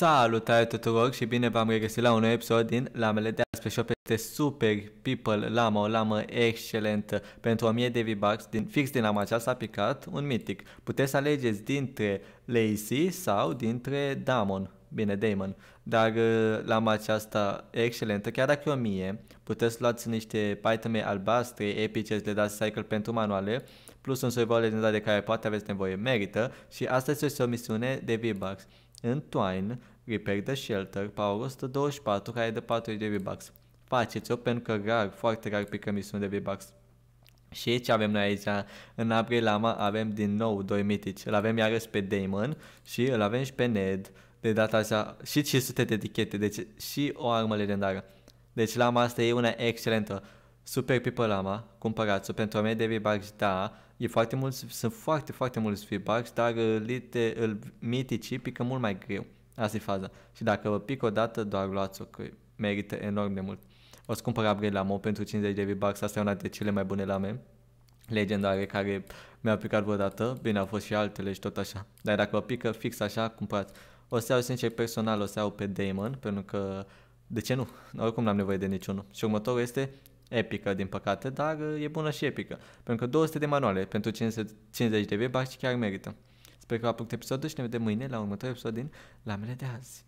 Salutare tuturor și bine v-am regăsit la un nou episod din Lamele de azi. Pe shop este Super People Lama, o lamă excelentă. Pentru 1000 de V-Bucks, din, fix din lama aceasta a picat un mitic. Puteți să alegeți dintre lazy sau dintre Damon. Bine, Damon. Dar uh, lama aceasta excelentă, chiar dacă e 1000, puteți luați niște paitame albastre epice, le dați cycle pentru manuale, plus un survival legendar de care poate aveți nevoie, merită și asta este o misiune de V-Bucks. În Twine, Repair the Shelter, Power 124, care e de 40 de V-Bucks. Faceți-o pentru că rar, foarte rar pică misiune de V-Bucks. Și ce avem noi aici? În April Lama avem din nou doi mitici. Îl avem iarăși pe Damon și îl avem și pe Ned. De data asta și 500 de etichete, deci și o armă legendară. Deci lama asta e una excelentă. Super palama, ah, cumpărați-o. Pentru mine de V-Bucks, da, e foarte mulți, sunt foarte, foarte mulți V-Bucks, dar lite, îl mitici pică mult mai greu. Asta e faza. Și dacă vă pică o dată, doar luați-o, că merită enorm de mult. O să cumpăr upgrade la MO pentru 50 de V-Bucks, asta e una dintre cele mai bune lame legendare care mi-a picat vreodată. Bine, au fost și altele și tot așa. Dar dacă vă pică fix așa, cumpărați. O să iau sincer personal, o să iau pe Damon, pentru că de ce nu? Oricum n-am nevoie de niciunul. Și următorul este epică, din păcate, dar uh, e bună și epică. Pentru că 200 de manuale pentru 50 de V-Bucks chiar merită. Sper că v-a plăcut episodul și ne vedem mâine la următorul episod din Lamele de azi.